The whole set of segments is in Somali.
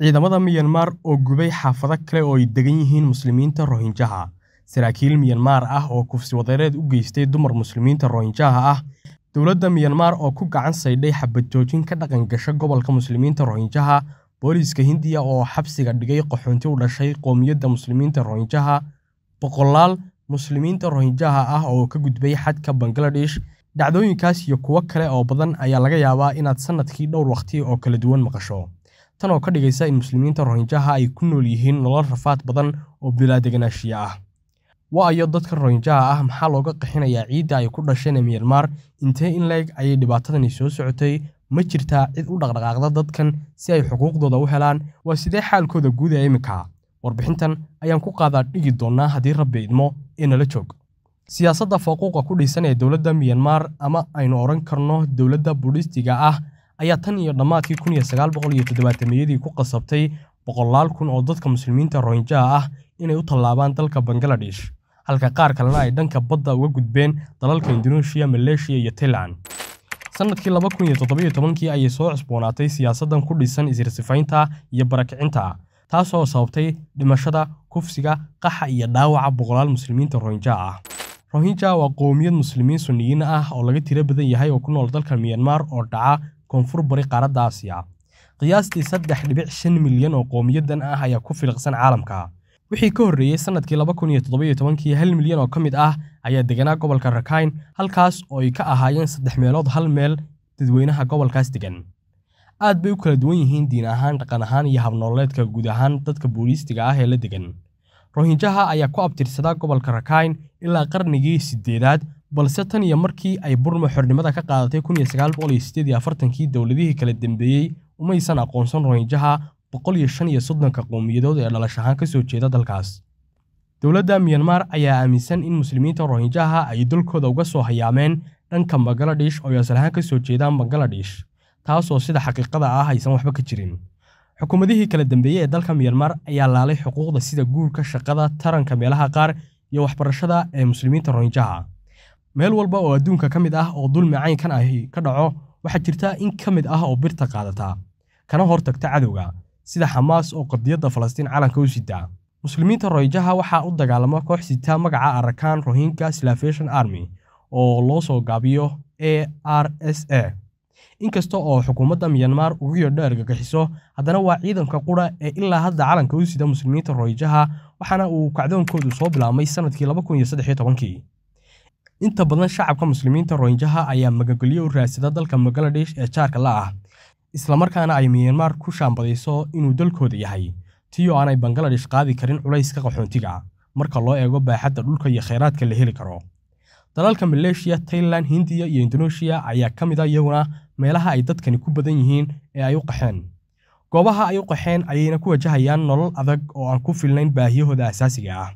ciidamada Myanmar oo gubay xaafado kale oo ay degan yihiin muslimiinta Rohingyaha saraakiil Myanmar ah oo kufsi wadeereed u geystay dumar muslimiinta Rohingyaha ah dowladda Myanmar oo ku gacan saydhay xabad joojin ka dhaqan gasha gobolka muslimiinta Rohingyaha booliiska Hindiya oo xabsiga dhigay qaxoonti u dhashay qoomiyadda muslimiinta Rohingyaha boqolaal muslimiinta Rohingyaha ah oo ka gudbay xadka Bangladesh dhacdooyinkaas iyo kuwo kale oo badan ayaa laga yaabaa inaad sannadkii dhowr wakhti oo kala duwan maqasho tan oo ka dhigaysa in muslimiinta rohinjaha ay ku nool yihiin nolol rafaad badan oo bilaa deganaanshiya ah waayo dadka rohinjaha ah maxaa looga qixinayaa ciidda ay ku dhasheen ee intee in leeg ayay dhibaatadani soo socotay ma jirtaa cid u dhaqdhaqaaqda dadkan si ay xuquuqdooda u helaan waa sidee xaalkooda guud ee iminka warbixintan ayaan ku qaadaa dhigi doonnaa haddii rabbi idmo ee nala joog siyaasadda faquuqa ku dhisan ee dowladda miyanmar ama aynu odhan karno dowladda budhistiga ah ayaa tan iyo dhammaadkii kun iyo sagaal boqol iyo toddobaatameeyadii ku qasabtay boqolaal kun oo dadka muslimiinta rohinjaha ah inay u tallaabaan dalka bangaladesh halka qaar kalena ay dhanka badda uga gudbeen dalalka induneeshiya maleeshiya iyo tailan sanadkii laba kun iyo toddobiyo tobankii ayay soo cusboonaatay siyaasadan ku dhisan isirsifaynta iyo barakicinta taasoo sababtay dhimashada kufsiga qaxa iyo dhaawaca boqolaal muslimiinta rohinjaha ah rohinja waa qowmiyad muslimiin sunniyiin ah oo laga tiro badan yahay oo ku nool dalka miyanmar oo dhaca koonfur bari qaaradda Aasiya. Ah. Qiyaastii saddex dhibic 3.5 milyan oo qowmiyadan ah ayaa ku filiqsan caalamka. wixii ka horreeyey sanadkii 2017kii hal milyan oo ka mid ah ayaa deganaa gobolka rakayn halkaas oo ay ka ahaayeen saddex meelood hal meel dadweynaha gobolkaas degan. Aad bay u kala duwan yihiin diin ahaan, dhaqan ahaan iyo habnoolleedka guud ahaan dadka booliistiga ah ee la degan. Rohinjaha ayaa ku abtirsadaa gobolka rakayn ilaa qarnigii sideedaad balse tan iyo markii ay burma xornimada ka qaadatay kun dowladihii kala dambeeyey umaysan aqoonsan rohinjaha boqol shan iyo soddonka qowmiyadood ee dhalash ahaan ka soo jeeda dalkaas dowladda miyanmar ayaa aaminsan in muslimiinta rohinjaha ay dalkooda uga soo hayaameen dhanka bangaladesh oo ay asal ahaan ka soo jeedaan bangaladesh taasoo sida xaqiiqada ah aysan waxba ka jirin xukuumadihii kala dambeeyey ee dalka miyanmar ayaa laalay xuquuqda sida guurka shaqada taranka meelaha qaar iyo waxbarashada ee muslimiinta rohinjaha meel walba oo adduunka ka mid ah oo dulmi caynkan ahi ka dhaco waxaa jirta in ka mid ah oo birta qaadata kana hor tagta cadowga sida xamaas oo qadiyadda falastiin calanka u sita muslimiinta royjaha waxaa u dagaalama koox sita magaca arakan rohingya slavation army oo loo soo gaabiyo a r s a inkasta oo xukuumadda miyanmar ugu yeedho argagixiso haddana waa ciidanka qura ee ilaa hadda calanka u sida muslimiinta royjaha waxaana uu kacdoonkoodu soo bilaabmay sanadkii inta badan shacabka muslimiinta rohinjaha ayaa magangeliyo u raadsada dalka bangaladesh ee jaarka la ah islamarkaana ay miyanmar ku shaambadayso inuu dalkooda yahay tii oo aanay bangaladesh qaadi karin culayska qaxoontiga marka loo eego baaxadda dhulka iyo kheyraadka la heli karo dalalka maleeshiya tailan hindiya iyo indoneeshiya ayaa ka mid a ah iyaguna meelaha ay dadkani ku badan yihiin ee ay u qaxeen goobaha ay u qaxeen ayayna ku wajahayaan nolol adag oo aan ku filnayn baahiyahooda aasaasiga ah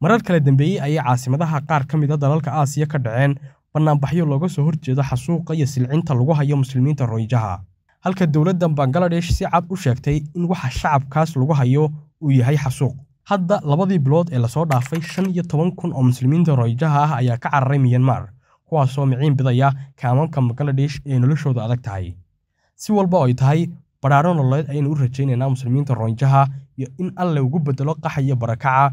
marar kale dambeeyey ayay caasimadaha qaar ka mid a ah dalalka aasiya ka dhaceen bannaanbaxyo looga soo horjeedo xasuuqa iyo silcinta lagu hayo muslimiinta royjaha halka dowladda bangaladesh si cad u sheegtay in waxa shacabkaas lagu hayo uu yahay xasuuq hadda labadii bilood ee lasoo dhaafay shan iyo toban kun oo muslimiinta royjaha ah ayaa ka cararay miyanmar kuwaasoo miciin bidaya kaamaamka bangaladesh ee noloshooda adag tahay si walba oo ay tahay badhaaro nololeed ayaynu u rajaynaynaa muslimiinta royjaha iyo in alle ugu bedelo qax iyo barakaca